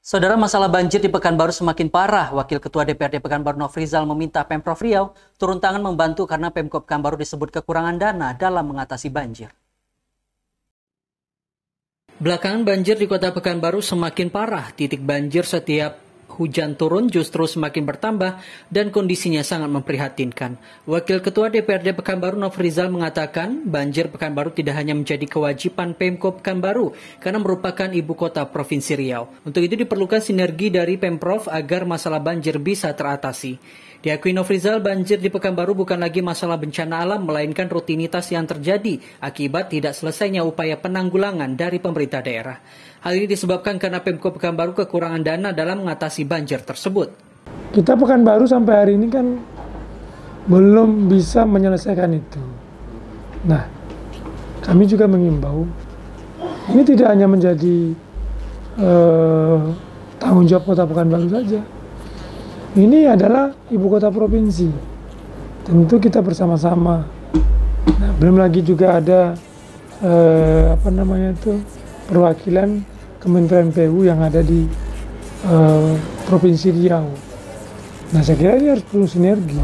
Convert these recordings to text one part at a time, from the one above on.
Saudara, masalah banjir di Pekanbaru semakin parah. Wakil Ketua DPRD Pekanbaru Nofrizal meminta Pemprov Riau turun tangan membantu karena Pemkop Pekanbaru disebut kekurangan dana dalam mengatasi banjir. Belakangan banjir di kota Pekanbaru semakin parah. Titik banjir setiap hujan turun justru semakin bertambah dan kondisinya sangat memprihatinkan. Wakil Ketua DPRD Pekanbaru Nofrizal mengatakan banjir Pekanbaru tidak hanya menjadi kewajiban Pemko Pekanbaru karena merupakan ibu kota Provinsi Riau. Untuk itu diperlukan sinergi dari Pemprov agar masalah banjir bisa teratasi. Diakui Nofrizal, banjir di Pekanbaru bukan lagi masalah bencana alam, melainkan rutinitas yang terjadi akibat tidak selesainya upaya penanggulangan dari pemerintah daerah. Hal ini disebabkan karena Pemko Pekanbaru kekurangan dana dalam mengatasi banjir tersebut. Kita baru sampai hari ini kan belum bisa menyelesaikan itu. Nah, kami juga mengimbau ini tidak hanya menjadi eh, tanggung jawab Kota Pekanbaru saja. Ini adalah ibu kota provinsi. Tentu kita bersama-sama. Nah, belum lagi juga ada eh, apa namanya itu perwakilan Kementerian PU yang ada di eh, Provinsi Riau. Nah saya kira ini harus perlu sinergi.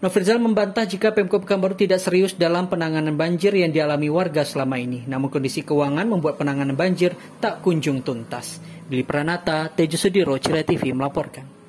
Novrizal membantah jika Pemkot Pekanbaru tidak serius dalam penanganan banjir yang dialami warga selama ini. Namun kondisi keuangan membuat penanganan banjir tak kunjung tuntas. Billy Pranata, Tejo Sudiro, Cire TV melaporkan.